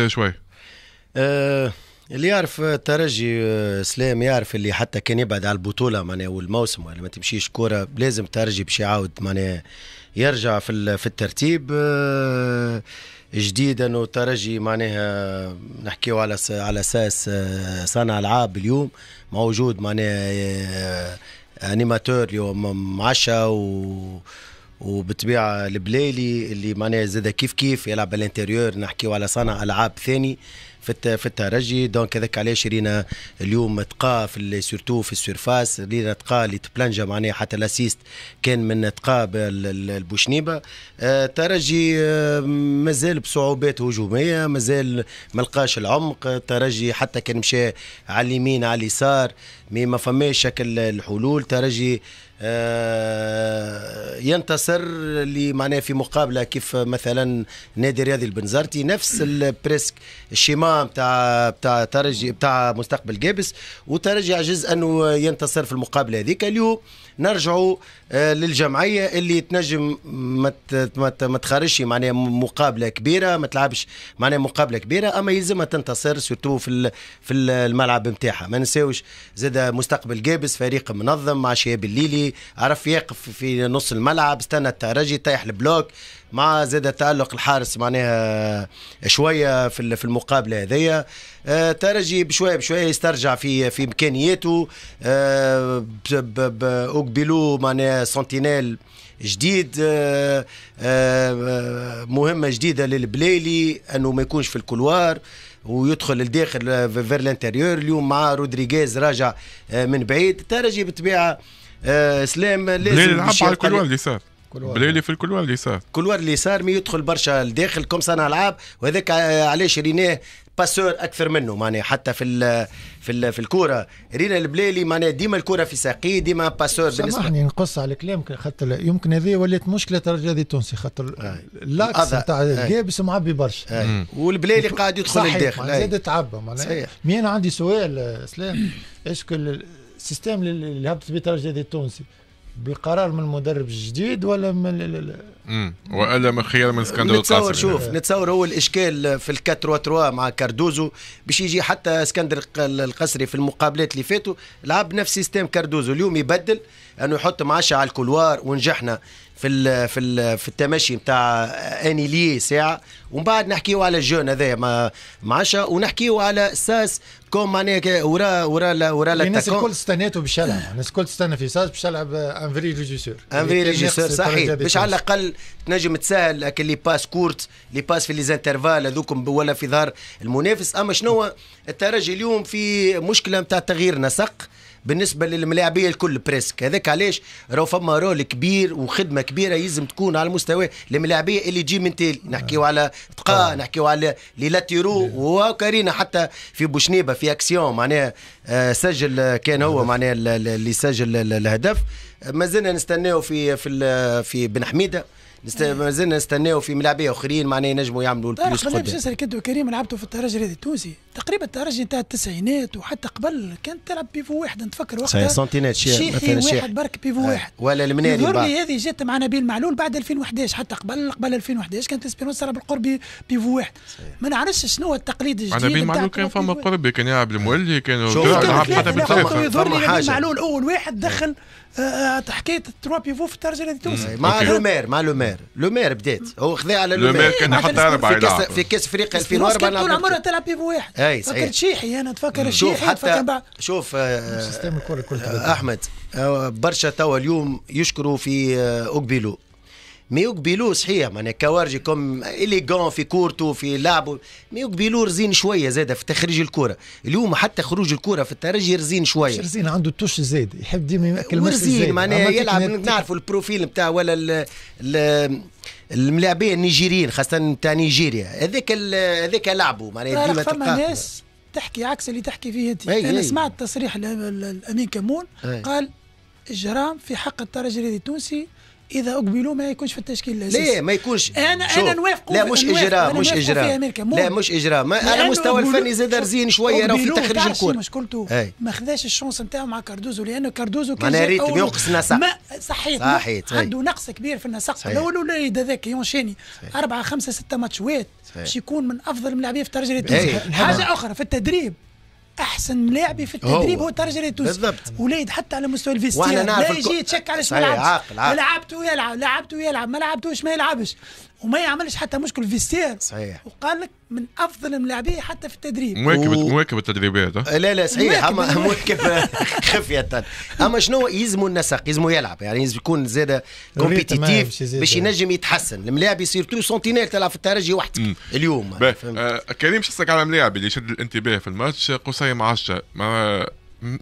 آه، شوي آه اللي يعرف الترجي آه، اسلام آه، يعرف اللي حتى كان يبعد على البطوله معناها والموسم ولا ما تمشيش كوره لازم ترجي باش يعاود معناها يرجع في في الترتيب آه جديد انه الترجي معناها نحكيو على على اساس صانع العاب اليوم موجود معناها انيماتور اليوم معشى و وبالطبيعه البلايلي اللي معناها زاد كيف كيف يلعب الانتيريور نحكيو على صانع العاب ثاني في في الترجي دونك هذاك علاش رينا اليوم تقا في سورتو في السيرفاس رينا تقا اللي تبلانجا معناها حتى الاسيست كان من تقا البوشنيبه الترجي آه، آه، مازال بصعوبات هجوميه مازال ما لقاش العمق الترجي حتى كان مشى على اليمين على اليسار مي ما فماش شكل الحلول ترجي آه، ينتصر اللي معناه في مقابله كيف مثلا نادي رياضي البنزرتي نفس البريسك الشيما بتاع بتاع ترجي بتاع مستقبل جابس وترجي عجز انه ينتصر في المقابله هذيك اليوم نرجعوا آه، للجمعيه اللي تنجم ما تخرجش معناها مقابله كبيره ما تلعبش معناها مقابله كبيره اما يلزمها تنتصر سورتو في في الملعب نتاعها ما نساوش زاد مستقبل جابس فريق منظم مع شهاب الليلي عرف يقف في نص الملعب استنى الترجي طيح البلوك مع زاد تألق الحارس معناها شوية في في المقابلة هذيا آه، ترجي بشوية بشوية يسترجع في في إمكانياته آه، اوكبيلو معناها سنتينيل جديد آه، مهمة جديدة للبليلي أنه ما يكونش في الكولوار ويدخل لداخل فير لانتيريور اليوم مع رودريغيز راجع من بعيد ترجي بطبيعه آه، سلام لازم يلعب على الكلوار اليسار بلالي في الكلوار اليسار الكلوار اليسار مي يدخل برشا لداخل كم صانع العاب وهذاك آه، علاش ريناه باسور اكثر منه معناها حتى في الـ في الـ في الكوره رينا البلالي معناها ديما الكوره في ساقيه ديما باسور بالنسبه سامحني نقص على كلامك خاطر يمكن هذه ولات مشكله تاع الرياضي التونسي خاطر آه. اللاكس تاع جابس معبي برشا والبلالي قاعد يدخل لداخل زاد تعبى معناها مي انا عندي سؤال اسلام اسكو السيستم اللي هبطت به الترجي التونسي بالقرار من المدرب الجديد ولا من والا من خيار من اسكندر القاسم نتصور شوف إيه. نتصور هو الاشكال في ال 4 3 مع كاردوزو باش يجي حتى اسكندر القسري في المقابلات اللي فاتوا لعب نفس سيستم كاردوزو اليوم يبدل انه يحط 10 على الكولوار ونجحنا في الـ في الـ في التمشي نتاع اني لي ساعه ومن بعد نحكيو على الجون هذا ما معاش ونحكيو على ساس كوم معناها ورا ورا ورا يعني الناس الكل استناتوا باش يلعب الناس الكل تستنى في ساس باش يلعب ان فري ريجيسور ان فري ريجيسور صحيح باش على الاقل تنجم تسهل لي باس كورت لي باس في ليزانترفال هذوكم ولا في ظهر المنافس اما شنو الترجي اليوم في مشكله نتاع تغيير نسق بالنسبه للملاعبيه الكل بريسك هذاك علاش راهو فما رول كبير وخدمه كبيره يلزم تكون على مستوى الملاعبيه اللي تجي من تيل نحكيو آه. على تقا آه. نحكيو على لاتيرو وكارينا حتى في بوشنيبه في اكسيون معناها آه، سجل كان هو معناها اللي سجل الهدف مازلنا نستناو في في في بن حميده نست... مازلنا نستناو في ملاعبيه اخرين معناها ينجموا يعملوا البلوس قدام. باش نسالك كريم لعبته في الترجي التونسي تقريبا الدرجه نتاع التسعينات وحتى قبل كانت تلعب بيفو واحد نتفكر وقتها صحيح سنتينات شيخ مثلا شيخ واحد برك بيفو آه، واحد ولا المناري يظهر لي هذه جات مع نبيل معلول بعد 2011 حتى قبل قبل 2011 كانت اسبيرونس تلعب القرب بيفو واحد ما نعرفش شنو هو التقليد الجديد نبيل معلول كان فما قرب كان يلعب المولي كان يلعب حتى بالثلاثه يظهر لي نبيل معلول اول واحد دخل آه، آه، حكايه تروا بيفو في الترجمه التونسيه مع لو مير مع لو مير لو مير بدات هو خذا على لو مير كان يحط اربعه في كاس افريقيا 2004 كان طول عمرها تلعب بيفو واحد إيه. اي صحيح فكرت شيحي انا تفكر شيحي شوف حتى بعد شوف آه، آه، احمد آه، برشا توا اليوم يشكروا في اوكبيلو ما يقبلوه صحيح معناها كوارجي كوم إليغون في كورته في لعبه ما يقبلوه رزين شويه زاد في تخريج الكره اليوم حتى خروج الكره في الترجي رزين شويه رزين عنده التوش زاد يحب ديما ياكل رزين معناها يلعب نعرفوا البروفيل نتاع ولا ال الملاعبين النيجيريين خاصه نتاع نيجيريا هذاك هذاك لعبه معناها ديما ناس تحكي عكس اللي تحكي فيه انت انا أي سمعت تصريح الامين كمون أي. قال اجرام في حق الترجي التونسي اذا اقبلوا ما يكونش في التشكيل الاساسي ليه ما يكونش انا شو. انا نوافق لا مش اجراء مش اجراء لا مش اجراء ما على مستوى الفني زاد رزين شويه راهو في تخريج الكره مشكلته ما خذاش الشونس نتاعو مع كاردوزو لانه كاردوزو كان ريت ينقص نسق ما صحيت, صحيت. عنده نقص كبير في النسق الاول ولا هذاك إيه؟ يونشيني اربعه خمسه سته ماتشوات باش يكون من افضل الملاعبين في الترجي إيه، حاجه اخرى في التدريب احسن لاعبي في التدريب هو, هو الترجي التونسي بالضبط وليد حتى على مستوى الفيستير لا يجي تشك على شنو لعبت لعبته يلعب لعبته يلعب ما لعبتوش ما يلعبش وما يعملش حتى مشكل في السير صحيح وقال لك من افضل الملاعبيه حتى في التدريب مواكب و... مواكب التدريبات لا لا صحيح اما مواكب خفيه اما شنو يلزموا النسق يلزموا يلعب يعني يلزم يكون زاد كومبيتيتيف باش ينجم يتحسن الملاعب يصير تو سنتينيل تلعب في الترجي وحدك اليوم آه كريم شخصك على الملاعب اللي شد الانتباه في الماتش قصي معشة ما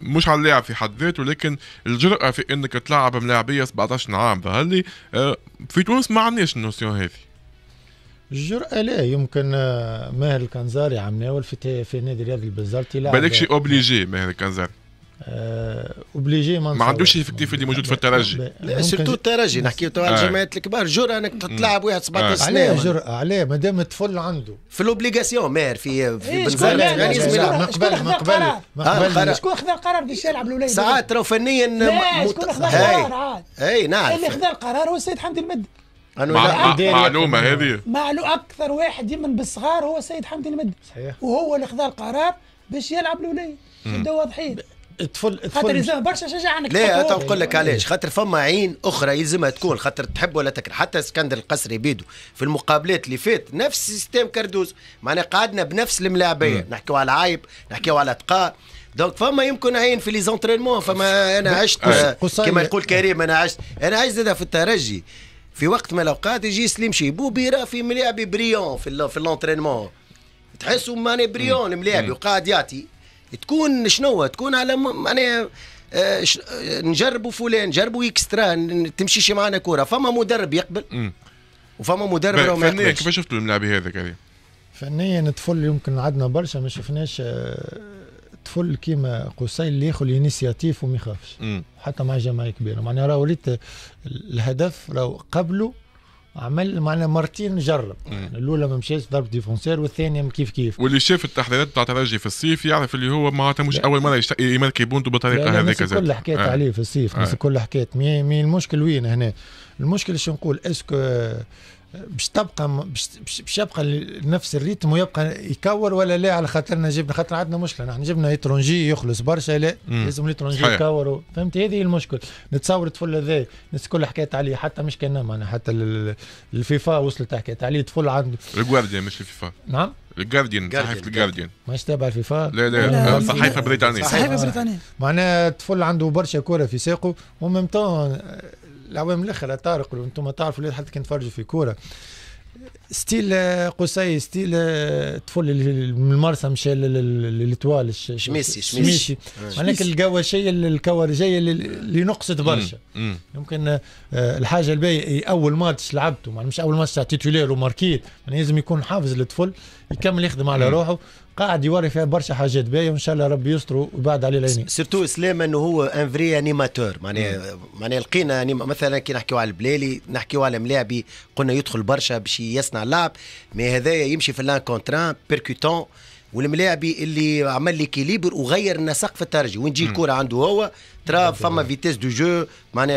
مش على اللاعب في حد ذاته لكن الجرأة في انك تلعب ملاعبية 17 عام ظهر لي آه، في تونس ما عندناش النوسيون هذه الجرأة لا يمكن آه، ماهر الكنزاري عم ناول في في نادي رياضي البنزرتي لاعب بالك شي اوبليجي ماهر الكنزاري اوبليجي آه، ما ما عندوش الافكتيف اللي موجود في الترجي لا سيرتو الترجي نحكي تو على آه. الجمعيات الكبار جرأة انك تلعب واحد 17 سنه علاه جرأة علاه ما دام الطفل عنده في الاوبليغاسيون ماهر في في إيه، بنزرتي ما قبل ما قبل ما قبل شكون يعني خذا القرار باش يلعب الاولاد ساعات راه فنيا شكون خذا القرار عاد اي نعرف اللي خذا القرار هو السيد حمدي المد انه مع... معلومه هذه معلو اكثر واحد يمن بالصغار هو السيد حمدي المد صحيح وهو اللي خذا القرار باش يلعب الولايه يبدا واضحين الطفل خاطر يلزم برشا شجاعه انك لا نقول لك أيوة. علاش خاطر فما عين اخرى يلزمها تكون خاطر تحب ولا تكره حتى اسكندر القصري بيدو في المقابلات اللي فات نفس سيستم كردوز معناها قعدنا بنفس الملاعبيه نحكيو على عيب نحكيو على تقاء دونك فما يمكن عين في لي زونترينمون فما انا عشت كما يقول كريم انا عشت انا عشت زادة في الترجي في وقت من الاوقات يجي سليم شيبو في ملاعب بريون في في لونترينمون تحسوا ماني بريون ملاعب وقاعد يعطي تكون شنو تكون على معناها آه, آه، نجربوا فلان نجربوا اكسترا تمشيش معنا كوره فما مدرب يقبل مم. وفما مدرب ما يقبلش كيفاش شفتوا الملاعب هذا كريم فنيا الطفل يمكن عندنا برشا ما شفناش آه طفل كيما قصي اللي ياخذ الانيسياتيف وما يخافش حتى مع جمعيه كبيره معناها راه وليت الهدف راه قبله عمل معنا مرتين جرب يعني الاولى ما مشاش ضرب ديفونسير والثانيه كيف كيف واللي شاف التحضيرات تاع ترجي في الصيف يعرف اللي هو معناتها مش اول مره يمركي بونتو بالطريقه هذيك زاد كل حكيت آه. عليه في الصيف آه. كل حكيت مي المشكل وين هنا المشكل شو نقول اسكو باش تبقى باش يبقى نفس الريتم ويبقى يكور ولا لا على خاطرنا جبنا خاطر عندنا مشكله نحن جبنا اترونجي يخلص برشا لا لازم يترونجي يكور فهمت هذه هي المشكل نتصور الطفل هذا الناس كلها حكيت عليه حتى مش كان نعم، معنا حتى الفيفا وصلت حكيت عليه طفل عنده الجوارديان مش الفيفا نعم الجارديان صحيفه الجارديان ماهيش تابع الفيفا لا لا صحيفه بريطانيه صحيفه بريطانيه معناها الطفل عنده برشا كوره في ساقه وميم العوام الاخر طارق وانتم تعرفوا حتى كنت تفرجوا في كوره ستيل آه، قصي ستيل آه، طفل من المرسى مشى للتوال شميسي شميسي معناك القوى شيء جاي اللي نقصت برشا يمكن آه، الحاجه الباهيه اول ماتش لعبته معناها مش اول ماتش تاع تيتولير وماركيت لازم يكون حافظ للطفل يكمل يخدم على روحه قاعد يوري فيها برشا حاجات باهيه وان شاء الله ربي يستروا ويبعد عليه العينين سيرتو اسلام انه هو ان فري انيماتور معناها معناها لقينا مثلا كي نحكيو على البلالي نحكيو على ملاعبي قلنا يدخل برشا باش يصنع اللعب مي هذايا يمشي في لان كونتران بيركوتون والملاعبي اللي عمل لي كيليبر وغير لنا سقف الترجي وين تجي الكره عنده هو ترى فما فيتيس دو جو معناها